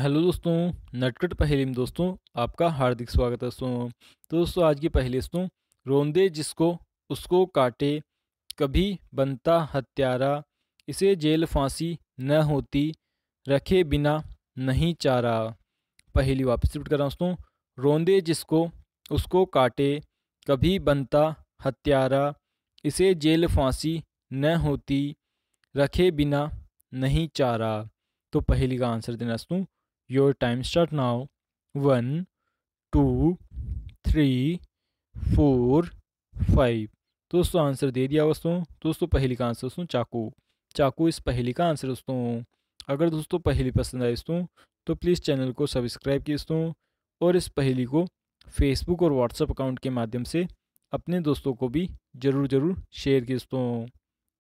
hello दोस्तों नटकट पहेली में दोस्तों आपका हार्दिक स्वागत है दोस्तों तो दोस्तों आज की पहेली दोस्तों रोंदे जिसको उसको काटे कभी बनता हत्यारा इसे जेल फांसी न होती रखे बिना नहीं चारा पहेली वापस रिपीट कर रहा हूँ दोस्तों रोंदे जिसको उसको काटे कभी बनता हत्यारा इसे जेल फांसी न होती रखे बिना नहीं चारा तो पहली का आंसर देना दोस्तों your time start now one two three four five दोस्तों आंसर दे दिया दोस्तों दोस्तों पहली का आंसर दोस्तों चाकू चाकू इस पहली का आंसर दोस्तों अगर दोस्तों पहली पसंद आए दोस्तों तो प्लीज़ चैनल को सब्सक्राइब किए दोस्तों और इस पहली को फेसबुक और व्हाट्सएप अकाउंट के माध्यम से अपने दोस्तों को भी ज़रूर ज़रूर शेयर किए दोस्तों